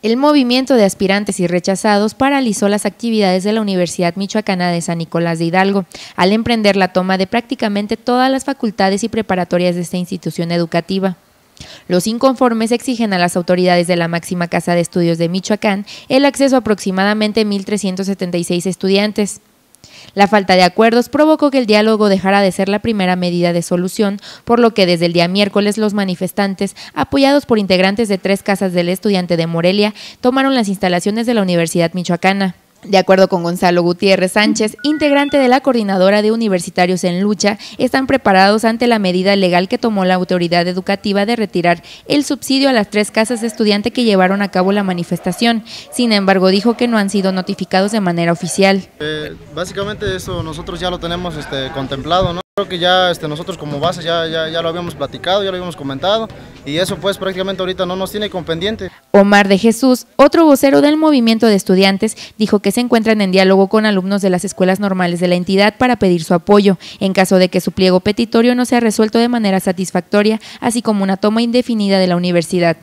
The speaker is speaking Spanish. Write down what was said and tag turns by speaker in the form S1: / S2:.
S1: El movimiento de aspirantes y rechazados paralizó las actividades de la Universidad Michoacana de San Nicolás de Hidalgo, al emprender la toma de prácticamente todas las facultades y preparatorias de esta institución educativa. Los inconformes exigen a las autoridades de la máxima casa de estudios de Michoacán el acceso a aproximadamente 1.376 estudiantes. La falta de acuerdos provocó que el diálogo dejara de ser la primera medida de solución, por lo que desde el día miércoles los manifestantes, apoyados por integrantes de tres casas del estudiante de Morelia, tomaron las instalaciones de la Universidad Michoacana. De acuerdo con Gonzalo Gutiérrez Sánchez, integrante de la Coordinadora de Universitarios en Lucha, están preparados ante la medida legal que tomó la autoridad educativa de retirar el subsidio a las tres casas de estudiante que llevaron a cabo la manifestación. Sin embargo, dijo que no han sido notificados de manera oficial.
S2: Eh, básicamente eso nosotros ya lo tenemos este, contemplado, ¿no? Creo que ya este, nosotros como base ya, ya, ya, lo habíamos platicado, ya lo habíamos comentado y eso pues prácticamente ahorita no nos tiene con pendiente.
S1: Omar de Jesús, otro vocero del movimiento de estudiantes, dijo que se encuentran en diálogo con alumnos de las escuelas normales de la entidad para pedir su apoyo en caso de que su pliego petitorio no sea resuelto de manera satisfactoria, así como una toma indefinida de la universidad.